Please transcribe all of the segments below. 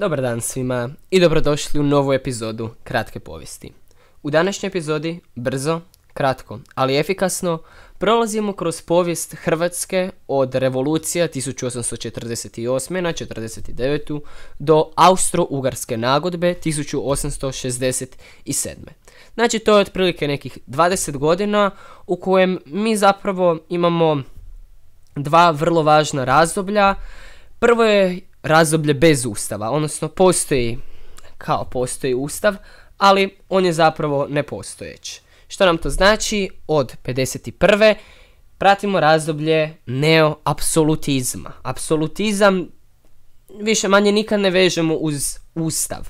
Dobar dan svima i dobrodošli u novu epizodu Kratke povijesti. U današnjoj epizodi, brzo, kratko, ali efikasno, prolazimo kroz povijest Hrvatske od revolucija 1848. na 49. do Austro-Ugarske nagodbe 1867. Znači to je otprilike nekih 20 godina u kojem mi zapravo imamo dva vrlo važna razdoblja. Prvo je razdoblje bez ustava, odnosno postoji, kao postoji ustav, ali on je zapravo nepostojeć. Što nam to znači? Od 51. pratimo razdoblje neoapsolutizma. Apsolutizam više manje nikad ne vežemo uz ustav.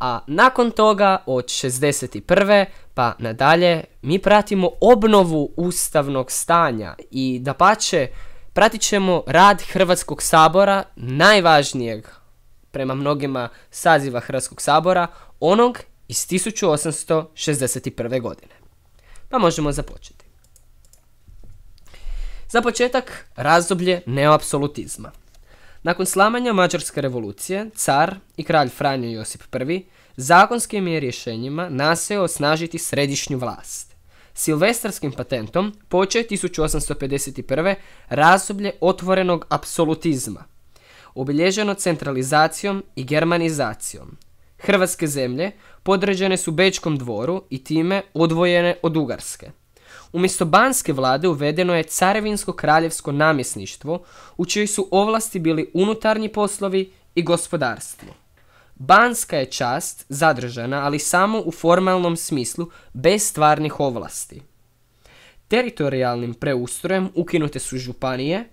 A nakon toga od 61. pa nadalje mi pratimo obnovu ustavnog stanja i da pače Pratit ćemo rad Hrvatskog sabora, najvažnijeg prema mnogima saziva Hrvatskog sabora, onog iz 1861. godine. Pa možemo započeti. Za početak razdoblje neoapsolutizma. Nakon slamanja Mađarske revolucije, car i kralj Franjo Josip I zakonskim je rješenjima naseo osnažiti središnju vlast. Silvestarskim patentom poče 1851. razoblje otvorenog apsolutizma, obilježeno centralizacijom i germanizacijom. Hrvatske zemlje podređene su Bečkom dvoru i time odvojene od Ugarske. Umjesto banske vlade uvedeno je carevinsko kraljevsko namjesništvo u čijoj su ovlasti bili unutarnji poslovi i gospodarstvo. Banska je čast zadržana, ali samo u formalnom smislu, bez stvarnih ovlasti. Teritorijalnim preustrojem ukinute su županije,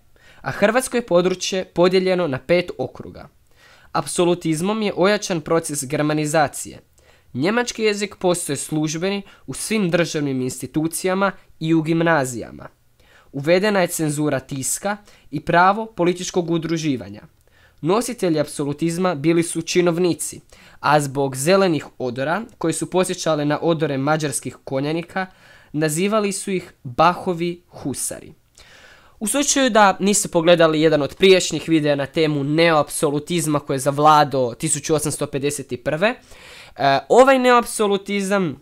a Hrvatsko je područje podijeljeno na pet okruga. Apsolutizmom je ojačan proces germanizacije. Njemački jezik postoje službeni u svim državnim institucijama i u gimnazijama. Uvedena je cenzura tiska i pravo političkog udruživanja. Nositelji apsolutizma bili su činovnici, a zbog zelenih odora, koji su posjećale na odore mađarskih konjanika, nazivali su ih Bahovi husari. U slučaju da niste pogledali jedan od priješnjih videa na temu neoapsolutizma koje je zavladao 1851. Eh, ovaj neoapsolutizam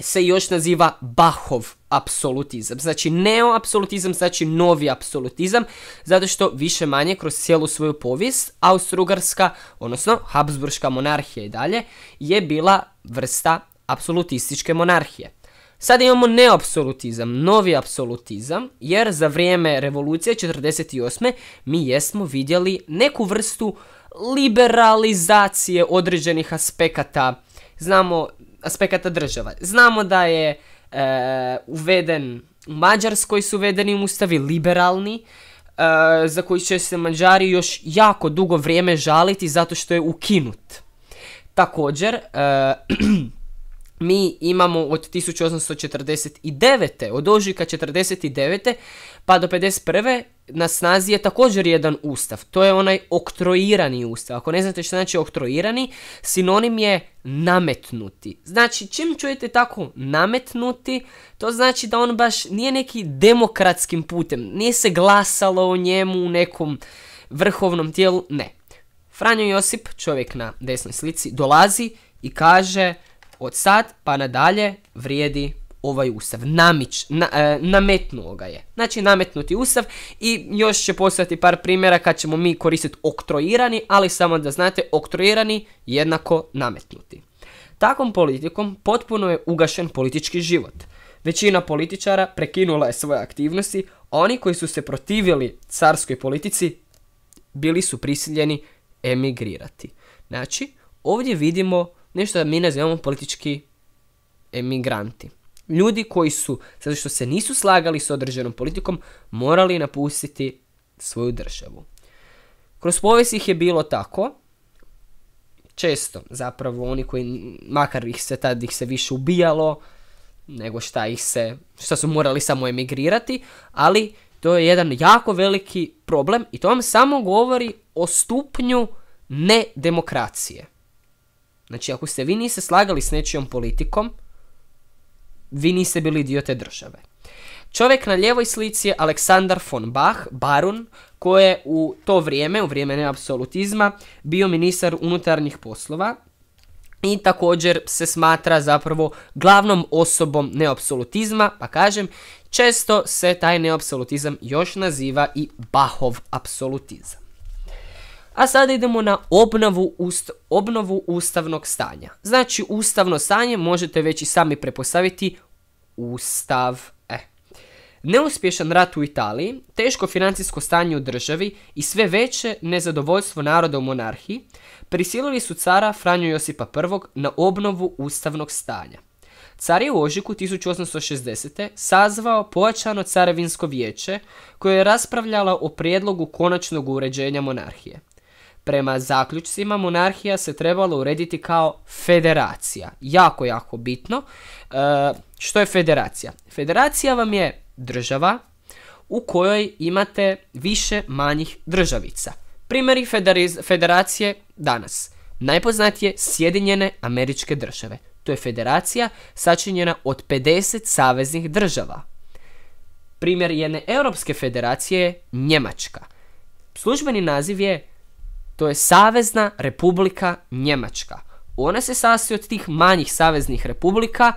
se još naziva Bahov apsolutizam. Znači neoapsolutizam znači novi apsolutizam zato što više manje kroz cijelu svoju povijest Austrougarska, odnosno Habsburška monarhija i dalje je bila vrsta apsolutističke monarhije. Sada imamo neapsolutizam, novi apsolutizam, jer za vrijeme revolucije 48. mi jesmo vidjeli neku vrstu liberalizacije određenih aspekata, znamo, aspekata država. Znamo da je Eh, uveden u Mađarskoj su uvedeni ustavi liberalni eh, za koji će se Mađari još jako dugo vrijeme žaliti zato što je ukinut. Također eh, mi imamo od 1849. od ožika 49. pa do 51. na snazi je također jedan ustav. To je onaj oktroirani ustav. Ako ne znate što znači oktroirani, sinonim je nametnuti. Znači, čim čujete tako nametnuti, to znači da on baš nije neki demokratskim putem. Nije se glasalo o njemu u nekom vrhovnom tijelu, ne. Franjo Josip, čovjek na desnoj slici, dolazi i kaže od sad pa nadalje vrijedi ovaj ustav. Namić, e, nametnuo ga je. Znači nametnuti ustav i još će postati par primjera kad ćemo mi koristiti oktroirani, ali samo da znate oktroirani jednako nametnuti. Takvom politikom potpuno je ugašen politički život. Većina političara prekinula je svoje aktivnosti, a oni koji su se protivili carskoj politici bili su prisiljeni emigrirati. Znači, ovdje vidimo nešto da mi nazivamo politički emigranti. Ljudi koji su, zato što se nisu slagali s određenom politikom, morali napustiti svoju državu. Kroz povijest ih je bilo tako, često zapravo oni koji, makar ih se tad ih se više ubijalo, nego šta ih se, šta su morali samo emigrirati, ali to je jedan jako veliki problem i to vam samo govori o stupnju nedemokracije. Znači, ako se vi niste slagali s nečijom politikom, vi niste bili dio te države. Čovjek na lijevoj slici je Aleksandar von Bach, barun, koji je u to vrijeme, u vrijeme neapsolutizma, bio ministar unutarnjih poslova i također se smatra zapravo glavnom osobom neapsolutizma, pa kažem, često se taj neapsolutizam još naziva i Bahov apsolutizam. A sada idemo na obnovu, obnovu ustavnog stanja. Znači, ustavno stanje možete već i sami prepostaviti ustav. E. Neuspješan rat u Italiji, teško financijsko stanje u državi i sve veće nezadovoljstvo naroda u monarhiji prisilili su cara Franju Josipa I na obnovu ustavnog stanja. Car je u ožiku 1860. sazvao pojačano carevinsko vijeće koje je raspravljala o prijedlogu konačnog uređenja monarhije prema zaključcima monarhija se trebalo urediti kao federacija. Jako, jako bitno. E, što je federacija? Federacija vam je država u kojoj imate više manjih državica. Primjeri federacije danas. Najpoznatije Sjedinjene američke države. To je federacija sačinjena od 50 saveznih država. Primjer jedne europske federacije je Njemačka. Službeni naziv je to je Savezna republika Njemačka. Ona se sastoji od tih manjih saveznih republika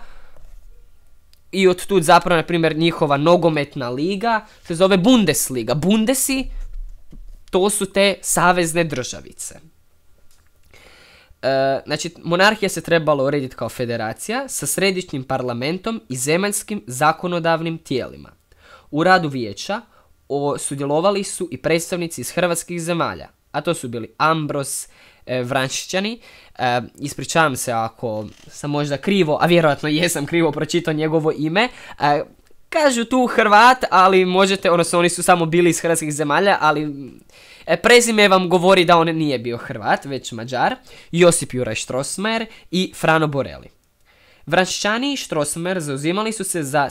i od tu zapravo, na primjer, njihova nogometna liga se zove Bundesliga. Bundesi, to su te savezne državice. E, znači, monarhija se trebala urediti kao federacija sa središnjim parlamentom i zemaljskim zakonodavnim tijelima. U radu vijeća sudjelovali su i predstavnici iz hrvatskih zemalja a to su bili Ambros, e, e, ispričavam se ako sam možda krivo, a vjerojatno jesam krivo pročitao njegovo ime. E, kažu tu Hrvat, ali možete, odnosno oni su samo bili iz hrvatskih zemalja, ali e, prezime vam govori da on nije bio Hrvat, već Mađar. Josip Juraj Štrosmajer i Frano Boreli. Vranšćani i Štrosmer zauzimali su se za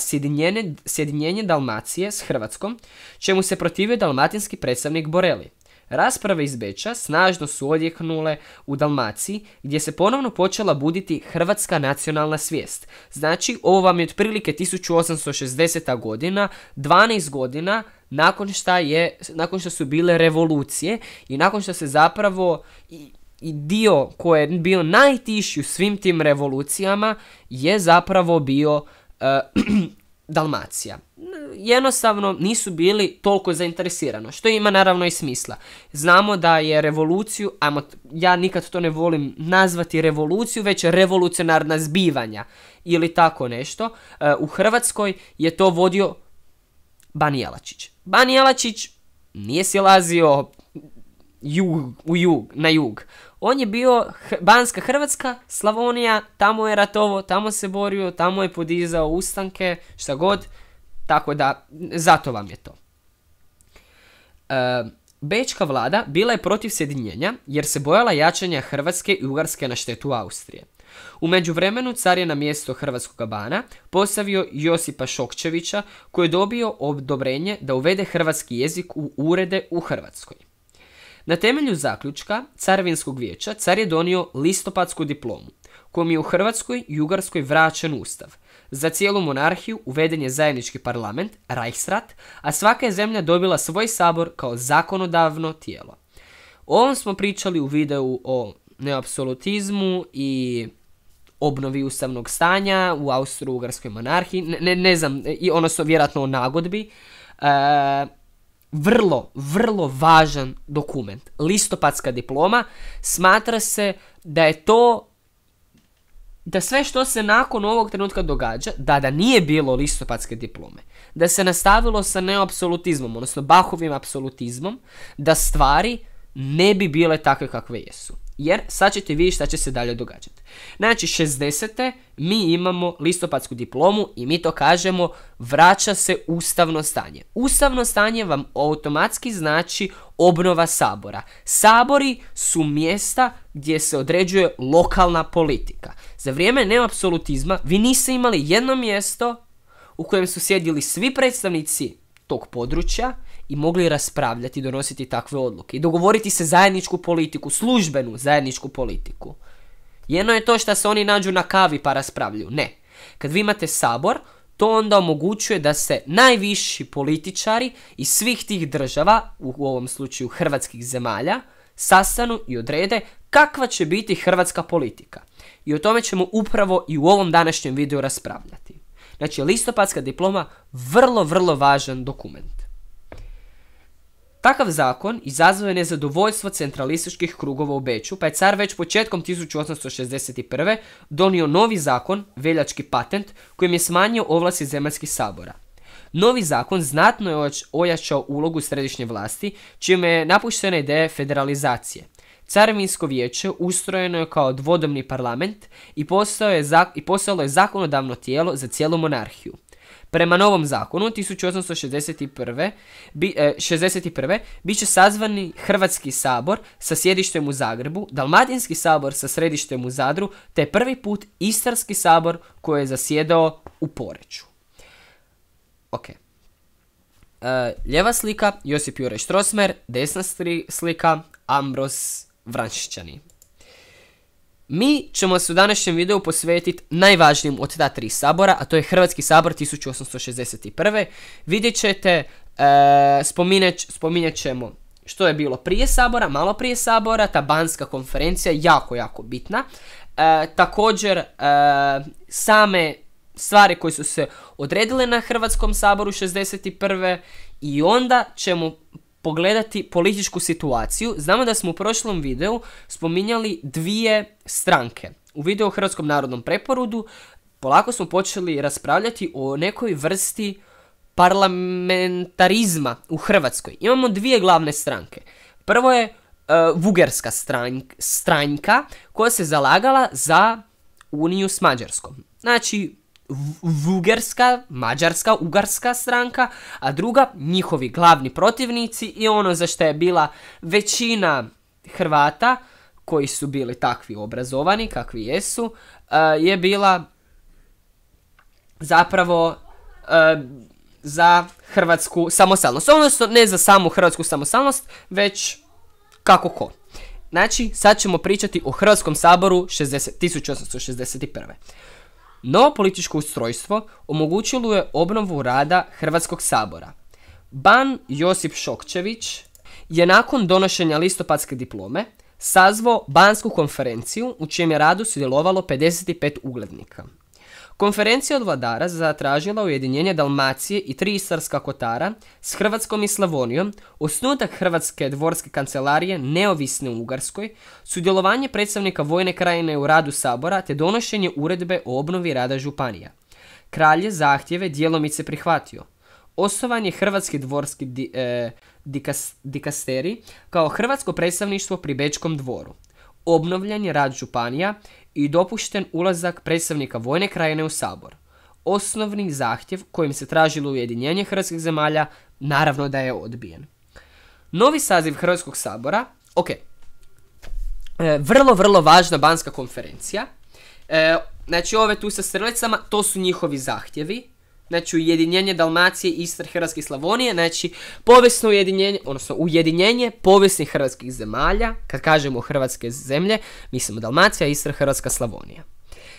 sjedinjenje Dalmacije s Hrvatskom, čemu se protivio dalmatinski predstavnik Boreli. Rasprave iz Beča snažno su odjeknule u Dalmaciji gdje se ponovno počela buditi hrvatska nacionalna svijest. Znači ovo vam je otprilike 1860. godina, 12 godina nakon što je, nakon što su bile revolucije i nakon što se zapravo i, dio koji je bio najtiši u svim tim revolucijama je zapravo bio eh, Dalmacija jednostavno nisu bili toliko zainteresirano, što ima naravno i smisla. Znamo da je revoluciju, ajmo, ja nikad to ne volim nazvati revoluciju, već revolucionarna zbivanja ili tako nešto. E, u Hrvatskoj je to vodio Banijelačić. Jelačić. nije si lazio jug, u jug, na jug. On je bio Banska Hrvatska, Slavonija, tamo je ratovo, tamo se borio, tamo je podizao ustanke, šta god. Tako da, zato vam je to. E, Bečka vlada bila je protiv sjedinjenja jer se bojala jačanja Hrvatske i Ugarske na štetu Austrije. U međuvremenu car je na mjesto Hrvatskog bana posavio Josipa Šokčevića koji je dobio odobrenje da uvede hrvatski jezik u urede u Hrvatskoj. Na temelju zaključka Carvinskog vijeća car je donio listopadsku diplomu, kojom je u Hrvatskoj i Ugarskoj vraćen ustav – za cijelu monarhiju uveden je zajednički parlament, Reichsrat, a svaka je zemlja dobila svoj sabor kao zakonodavno tijelo. O ovom smo pričali u videu o neapsolutizmu i obnovi ustavnog stanja u Austro-Ugarskoj monarhiji, ne, znam, i ono su vjerojatno o nagodbi. E, vrlo, vrlo važan dokument. Listopadska diploma smatra se da je to da sve što se nakon ovog trenutka događa, da da nije bilo listopadske diplome, da se nastavilo sa neoapsolutizmom, odnosno Bahovim apsolutizmom, da stvari ne bi bile takve kakve jesu. Jer sad ćete vidjeti šta će se dalje događati. Znači 60. mi imamo listopadsku diplomu i mi to kažemo vraća se ustavno stanje. Ustavno stanje vam automatski znači obnova sabora. Sabori su mjesta gdje se određuje lokalna politika. Za vrijeme neapsolutizma vi niste imali jedno mjesto u kojem su sjedili svi predstavnici tog područja i mogli raspravljati i donositi takve odluke i dogovoriti se zajedničku politiku, službenu zajedničku politiku. Jedno je to što se oni nađu na kavi pa raspravljaju. Ne. Kad vi imate sabor, to onda omogućuje da se najviši političari iz svih tih država, u ovom slučaju hrvatskih zemalja, sastanu i odrede kakva će biti hrvatska politika. I o tome ćemo upravo i u ovom današnjem videu raspravljati. Znači, listopadska diploma vrlo, vrlo važan dokument. Takav zakon izazvao je nezadovoljstvo centralističkih krugova u Beću, pa je car već početkom 1861. donio novi zakon, veljački patent, kojim je smanjio ovlasti zemaljskih sabora. Novi zakon znatno je ojačao ulogu središnje vlasti, čime je napuštena ideja federalizacije. Carvinsko vijeće ustrojeno je kao dvodomni parlament i, i postalo je zakonodavno tijelo za cijelu monarhiju. Prema novom zakonu 1861. Bi, e, 61. bit će sazvani Hrvatski sabor sa sjedištem u Zagrebu, Dalmatinski sabor sa središtem u Zadru, te prvi put Istarski sabor koji je zasjedao u Poreću. Ok. E, ljeva slika Josip Jureš Trosmer, desna slika Ambros Vranšićani. Mi ćemo se u današnjem videu posvetiti najvažnijim od ta tri sabora, a to je Hrvatski sabor 1861. Vidjet ćete, e, spominjat ćemo što je bilo prije sabora, malo prije sabora, ta banska konferencija je jako, jako bitna. E, također, e, same stvari koje su se odredile na Hrvatskom saboru 61. i onda ćemo pogledati političku situaciju. Znamo da smo u prošlom videu spominjali dvije stranke. U videu o Hrvatskom narodnom preporudu polako smo počeli raspravljati o nekoj vrsti parlamentarizma u Hrvatskoj. Imamo dvije glavne stranke. Prvo je uh, e, Vugerska stranka koja se zalagala za uniju s Mađarskom. Znači, vugerska, mađarska, ugarska stranka, a druga njihovi glavni protivnici i ono za što je bila većina Hrvata koji su bili takvi obrazovani, kakvi jesu, e, je bila zapravo e, za hrvatsku samostalnost. Odnosno ne za samu hrvatsku samostalnost, već kako ko. Znači, sad ćemo pričati o Hrvatskom saboru 1861. Novo političko ustrojstvo omogućilo je obnovu rada Hrvatskog sabora. Ban Josip Šokčević je nakon donošenja listopadske diplome sazvao Bansku konferenciju u čijem je radu sudjelovalo 55 uglednika. Konferencija od vladara zatražila ujedinjenje Dalmacije i tri Istarska kotara s Hrvatskom i Slavonijom, osnutak Hrvatske dvorske kancelarije neovisne u Ugarskoj, sudjelovanje predstavnika Vojne krajine u radu Sabora te donošenje uredbe o obnovi rada Županija. Kralj je zahtjeve dijelomice prihvatio. Osovan je Hrvatski dvorski di, e, dikasteri kao hrvatsko predstavništvo pri Bečkom dvoru obnovljanje je rad županija i dopušten ulazak predstavnika Vojne krajine u Sabor. Osnovni zahtjev kojim se tražilo ujedinjenje hrvatskih zemalja naravno da je odbijen. Novi saziv Hrvatskog sabora, ok, e, vrlo, vrlo važna banska konferencija. E, znači ove tu sa strlicama, to su njihovi zahtjevi Znači ujedinjenje Dalmacije, Istre, Hrvatske Slavonije, znači povijesno ujedinjenje, odnosno ujedinjenje povijesnih hrvatskih zemalja, kad kažemo hrvatske zemlje, mislimo Dalmacija, Istra, Hrvatska, Slavonija.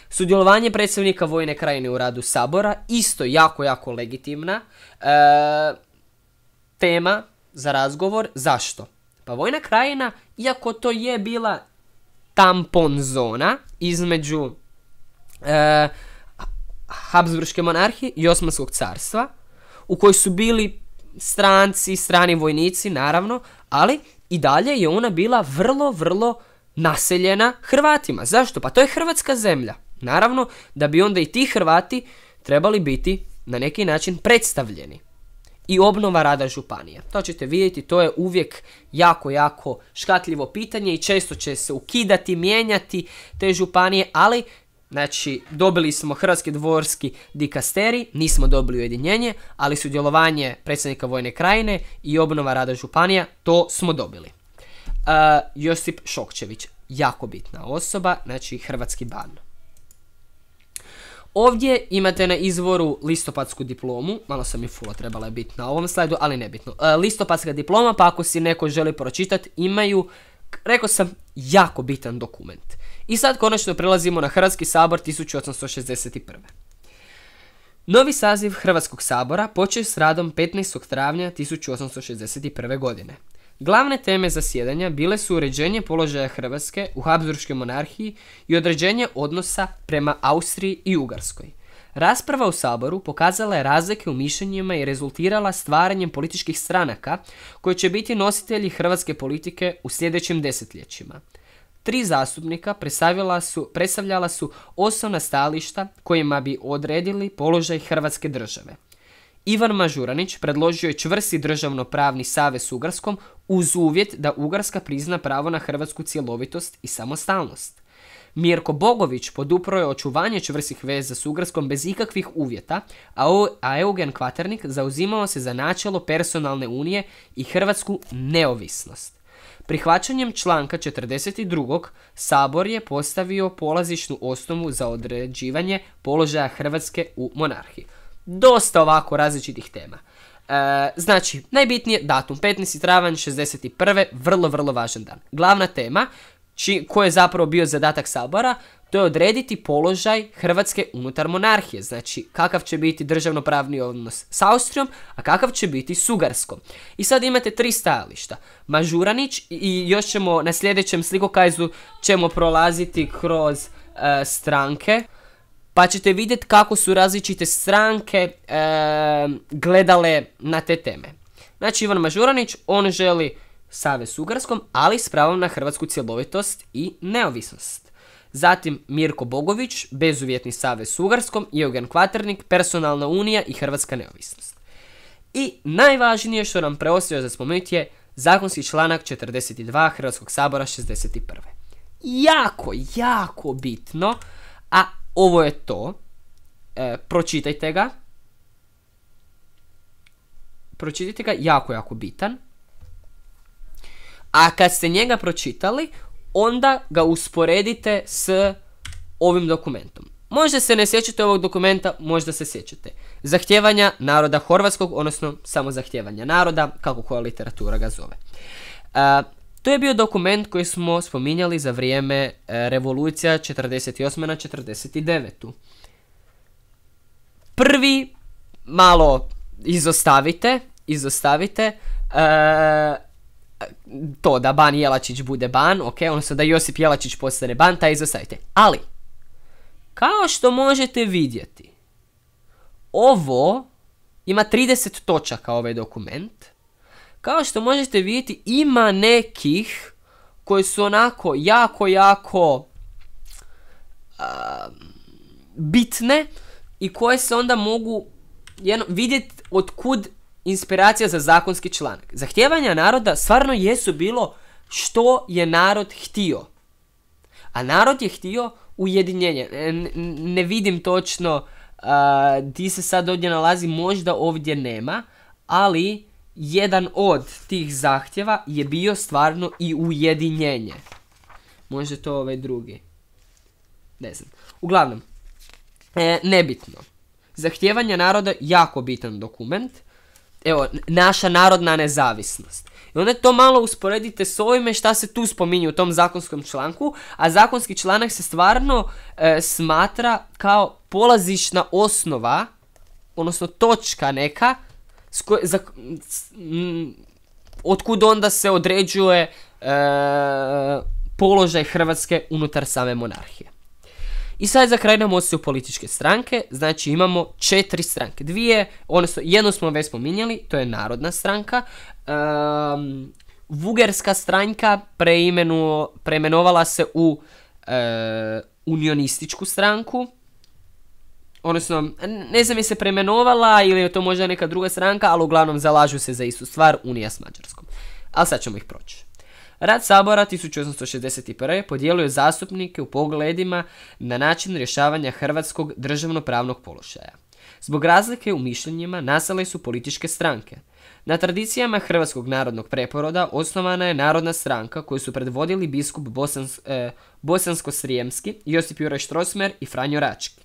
Sudjelovanje predstavnika Vojne krajine u radu Sabora, isto jako, jako legitimna e, tema za razgovor. Zašto? Pa Vojna krajina, iako to je bila tampon zona između... E, Habsburgske monarhije i Osmanskog carstva u kojoj su bili stranci, strani vojnici naravno, ali i dalje je ona bila vrlo, vrlo naseljena Hrvatima. Zašto? Pa to je Hrvatska zemlja. Naravno da bi onda i ti Hrvati trebali biti na neki način predstavljeni. I obnova rada županija. To ćete vidjeti, to je uvijek jako, jako škatljivo pitanje i često će se ukidati, mijenjati te županije, ali Znači, dobili smo Hrvatski dvorski dikasteri, nismo dobili ujedinjenje, ali sudjelovanje predsjednika Vojne krajine i obnova rada Županija, to smo dobili. Uh, Josip Šokčević, jako bitna osoba, znači Hrvatski ban. Ovdje imate na izvoru listopadsku diplomu, malo sam je fula trebala je biti na ovom slajdu, ali nebitno. E, listopadska diploma, pa ako si neko želi pročitati, imaju, rekao sam, jako bitan dokument. I sad konačno prelazimo na Hrvatski sabor 1861. Novi saziv Hrvatskog sabora počeo s radom 15. travnja 1861. godine. Glavne teme zasjedanja bile su uređenje položaja Hrvatske u Habsburgskoj monarhiji i određenje odnosa prema Austriji i Ugarskoj. Rasprava u Saboru pokazala je razlike u mišljenjima i rezultirala stvaranjem političkih stranaka koje će biti nositelji hrvatske politike u sljedećim desetljećima. Tri zastupnika predstavljala su, predstavljala su osnovna stajališta kojima bi odredili položaj Hrvatske države. Ivan Mažuranić predložio je čvrsti pravni savez s Ugarskom uz uvjet da Ugarska prizna pravo na hrvatsku cjelovitost i samostalnost. Mirko Bogović podupro je očuvanje čvrstih veza s Ugarskom bez ikakvih uvjeta, a Eugen Kvaternik zauzimao se za načelo personalne unije i hrvatsku neovisnost. Prihvaćanjem članka 42. Sabor je postavio polazišnu osnovu za određivanje položaja Hrvatske u monarhiji. Dosta ovako različitih tema. E, znači, najbitnije datum 15. travanj 61. vrlo, vrlo važan dan. Glavna tema či, koji je zapravo bio zadatak Sabora, to je odrediti položaj Hrvatske unutar monarhije. Znači, kakav će biti državnopravni odnos s Austrijom, a kakav će biti s Ugarskom. I sad imate tri stajališta. Mažuranić i još ćemo na sljedećem slikokajzu ćemo prolaziti kroz e, stranke. Pa ćete vidjeti kako su različite stranke e, gledale na te teme. Znači, Ivan Mažuranić, on želi Save s Ugarskom, ali s pravom na hrvatsku cjelovitost i neovisnost. Zatim Mirko Bogović, bezuvjetni Save s Ugarskom, Eugen Kvaternik, Personalna unija i Hrvatska neovisnost. I najvažnije što nam preostaje za spomenuti je zakonski članak 42 Hrvatskog sabora 61. Jako, jako bitno, a ovo je to. E, pročitajte ga. Pročitajte ga, jako, jako bitan. A kad ste njega pročitali, onda ga usporedite s ovim dokumentom. Možda se ne sjećate ovog dokumenta, možda se sjećate. Zahtjevanja naroda Horvatskog, odnosno samo zahtjevanja naroda, kako koja literatura ga zove. to je bio dokument koji smo spominjali za vrijeme e, revolucija 48. na 49. Prvi malo izostavite, izostavite. E, to da Ban Jelačić bude ban, ok, odnosno da Josip Jelačić postane ban, taj izostavite. Ali, kao što možete vidjeti, ovo ima 30 točaka ovaj dokument. Kao što možete vidjeti, ima nekih koji su onako jako, jako bitne i koje se onda mogu vidjeti od kud inspiracija za zakonski članak. Zahtjevanja naroda stvarno jesu bilo što je narod htio. A narod je htio ujedinjenje. E, ne, vidim točno uh, di se sad ovdje nalazi, možda ovdje nema, ali jedan od tih zahtjeva je bio stvarno i ujedinjenje. Možda to ovaj drugi. Ne znam. Uglavnom, e, nebitno. Zahtjevanje naroda jako bitan dokument evo, naša narodna nezavisnost. I onda to malo usporedite s ovime šta se tu spominje u tom zakonskom članku, a zakonski članak se stvarno e, smatra kao polazišna osnova, odnosno točka neka, s za, otkud onda se određuje e, položaj Hrvatske unutar same monarhije. I sad za kraj nam ostaju političke stranke, znači imamo četiri stranke. Dvije, odnosno jednu smo već spominjali, to je Narodna stranka. Um, Vugerska stranka preimenovala se u eh, unionističku stranku. Odnosno, ne znam je se preimenovala ili je to možda neka druga stranka, ali uglavnom zalažu se za istu stvar, Unija s Mađarskom. Ali sad ćemo ih proći. Rad sabora 1861. podijelio je zastupnike u pogledima na način rješavanja hrvatskog državnopravnog položaja. Zbog razlike u mišljenjima nasale su političke stranke. Na tradicijama Hrvatskog narodnog preporoda osnovana je Narodna stranka koju su predvodili biskup e, Bosansko-Srijemski, Josip Jureš Trosmer i Franjo Rački.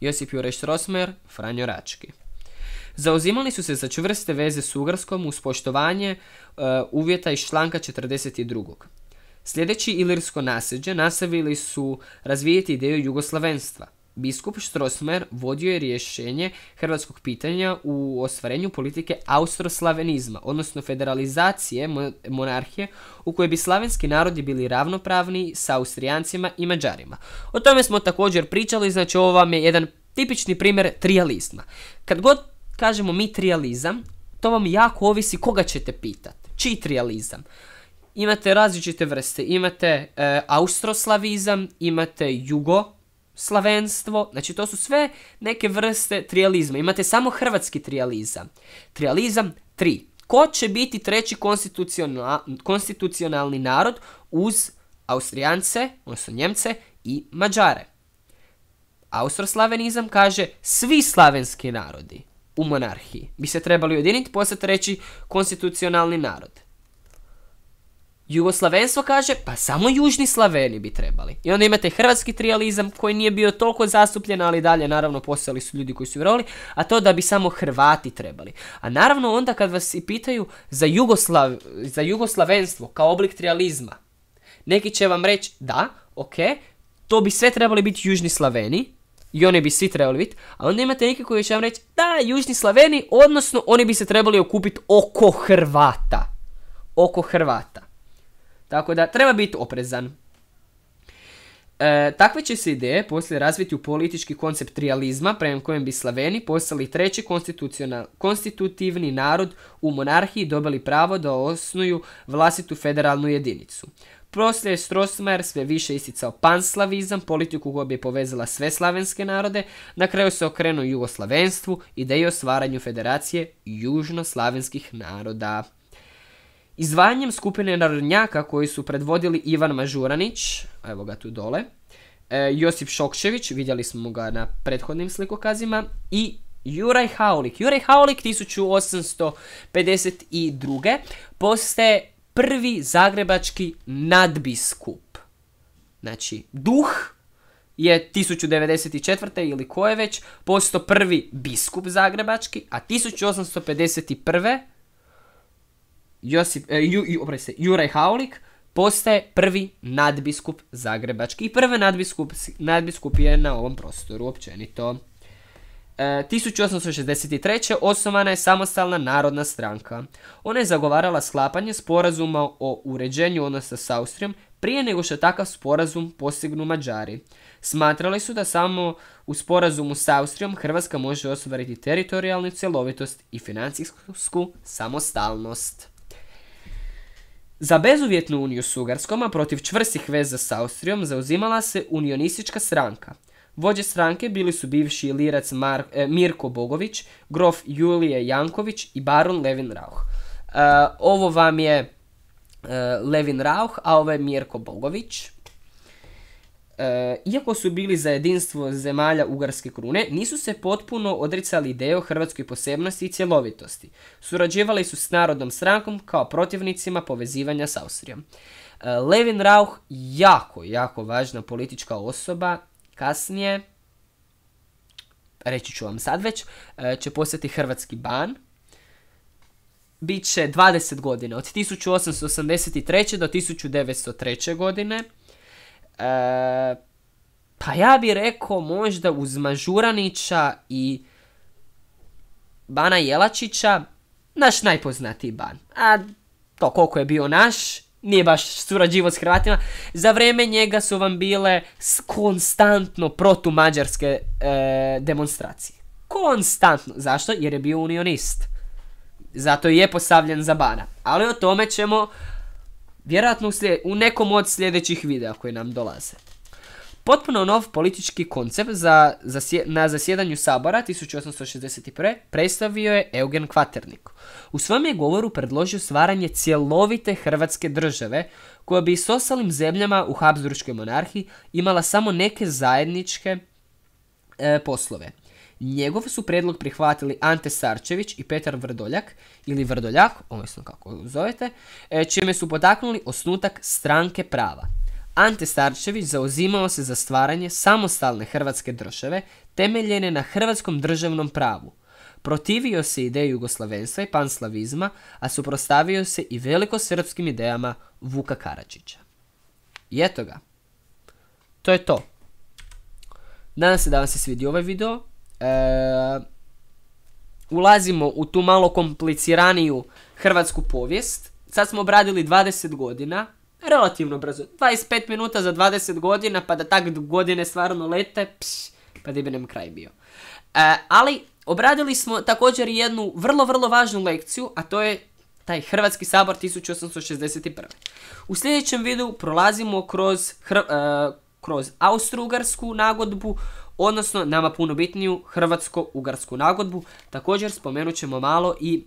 Josip Jureš Franjo Rački. Zauzimali su se za čvrste veze s Ugarskom uz poštovanje e, uvjeta iz članka 42. Sljedeći ilirsko naseđe nastavili su razvijeti ideju jugoslavenstva. Biskup Strosmer vodio je rješenje hrvatskog pitanja u ostvarenju politike austroslavenizma, odnosno federalizacije monarhije u kojoj bi slavenski narodi bili ravnopravni sa austrijancima i mađarima. O tome smo također pričali, znači ovo vam je jedan tipični primjer trijalizma. Kad god kažemo mi trializam to vam jako ovisi koga ćete pitati. Čiji trijalizam? Imate različite vrste, imate e, austroslavizam, imate jugoslavenstvo, znači to su sve neke vrste trijalizma. Imate samo hrvatski trijalizam. Trijalizam 3. Ko će biti treći konstitucionalni narod uz Austrijance, odnosno Njemce i Mađare? Austroslavenizam kaže svi slavenski narodi u monarhiji bi se trebali ujediniti, postati treći konstitucionalni narod. Jugoslavenstvo kaže, pa samo južni Slaveni bi trebali. I onda imate hrvatski trijalizam koji nije bio toliko zastupljen, ali dalje naravno postojali su ljudi koji su vjerovali, a to da bi samo Hrvati trebali. A naravno onda kad vas i pitaju za, Jugoslav, za jugoslavenstvo kao oblik trijalizma, neki će vam reći da, ok, to bi sve trebali biti južni Slaveni, i oni bi svi trebali biti, a onda imate neke koji će vam reći da, južni slaveni, odnosno oni bi se trebali okupiti oko Hrvata. Oko Hrvata. Tako da treba biti oprezan. E, takve će se ideje poslije razviti u politički koncept trializma, prema kojem bi Slaveni postali treći konstitutivni narod u monarhiji dobili pravo da osnuju vlastitu federalnu jedinicu. Poslije je Strossmayer sve više isticao panslavizam, politiku koja bi povezala sve slavenske narode, na kraju se okrenuo jugoslavenstvu, ideji o stvaranju federacije južnoslavenskih naroda. Izvanjem skupine narodnjaka koji su predvodili Ivan Mažuranić, evo ga tu dole, e, Josip Šokčević, vidjeli smo ga na prethodnim slikokazima, i Juraj Haulik. Juraj Haulik 1852. postaje prvi zagrebački nadbiskup. Znači, duh je 1094. ili ko je već postao prvi biskup zagrebački, a 1851. Josip, e, ju, ju, se, Juraj Haulik postaje prvi nadbiskup zagrebački i prvi nadbiskup, nadbiskup je na ovom prostoru općenito. 1863. E, osnovana je samostalna narodna stranka. Ona je zagovarala sklapanje sporazuma o uređenju odnosa s Austrijom prije nego što takav sporazum postignu Mađari. Smatrali su da samo u sporazumu s Austrijom Hrvatska može ostvariti teritorijalnu cjelovitost i financijsku samostalnost. Za bezuvjetnu uniju s Ugarskom, a protiv čvrstih veza s Austrijom, zauzimala se unionistička stranka. Vođe stranke bili su bivši lirac e, Mirko Bogović, grof Julije Janković i baron Levin Rauh. E, ovo vam je e, Levin Rauh, a ovo je Mirko Bogović. Iako su bili za jedinstvo zemalja Ugarske krune, nisu se potpuno odricali ideje o hrvatskoj posebnosti i cjelovitosti. Surađivali su s narodnom strankom kao protivnicima povezivanja s Austrijom. Levin Rauh jako, jako važna politička osoba kasnije, reći ću vam sad već, e, će posjeti Hrvatski ban. Biće 20 godina, od 1883. do 1903. godine. E, pa ja bih rekao možda uz Mažuranića i Bana Jelačića, naš najpoznatiji ban. A to koliko je bio naš nije baš surađivo s Hrvatima. Za vrijeme njega su vam bile konstantno protumađarske mađarske demonstracije. Konstantno. Zašto? Jer je bio unionist. Zato je postavljen za bana. Ali o tome ćemo vjerojatno u, u nekom od sljedećih videa koji nam dolaze. Potpuno nov politički koncept za, za, na zasjedanju Sabora 1861. predstavio je Eugen Kvaternik. U svom je govoru predložio stvaranje cjelovite Hrvatske države koja bi s ostalim zemljama u Habsburgskoj monarhiji imala samo neke zajedničke e, poslove. Njegov su predlog prihvatili Ante Sarčević i Petar Vrdoljak, ili Vrdoljak, ovisno kako zovete, e, čime su potaknuli osnutak stranke prava. Ante Starčević zauzimao se za stvaranje samostalne Hrvatske države temeljene na hrvatskom državnom pravu. Protivio se ideji jugoslavenstva i panslavizma, a suprostavio se i velikosrpskim idejama Vuka Karačića. I eto ga. To je to. Nadam se da vam se svidio ovaj video. E, ulazimo u tu malo kompliciraniju hrvatsku povijest. Sad smo obradili 20 godina relativno brzo. 25 minuta za 20 godina, pa da tak godine stvarno lete, pš, pa da bi nam kraj bio. E, ali obradili smo također jednu vrlo, vrlo važnu lekciju, a to je taj Hrvatski sabor 1861. U sljedećem videu prolazimo kroz, Hr e, kroz Austro-Ugarsku nagodbu, odnosno nama puno bitniju Hrvatsko-Ugarsku nagodbu. Također spomenut ćemo malo i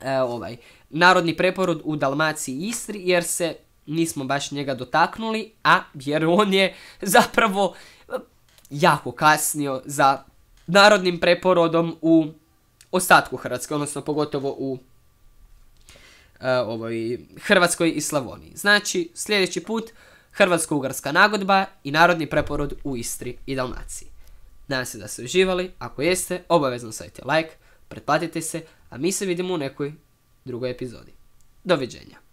e, ovaj, narodni preporod u Dalmaciji i Istri jer se nismo baš njega dotaknuli, a jer on je zapravo e, jako kasnio za narodnim preporodom u ostatku Hrvatske, odnosno pogotovo u e, ovoj Hrvatskoj i Slavoniji. Znači, sljedeći put Hrvatsko-Ugarska nagodba i narodni preporod u Istri i Dalmaciji. Nadam se da ste uživali, ako jeste, obavezno stavite like, pretplatite se, a mi se vidimo u nekoj drugoj epizodi. Doviđenja.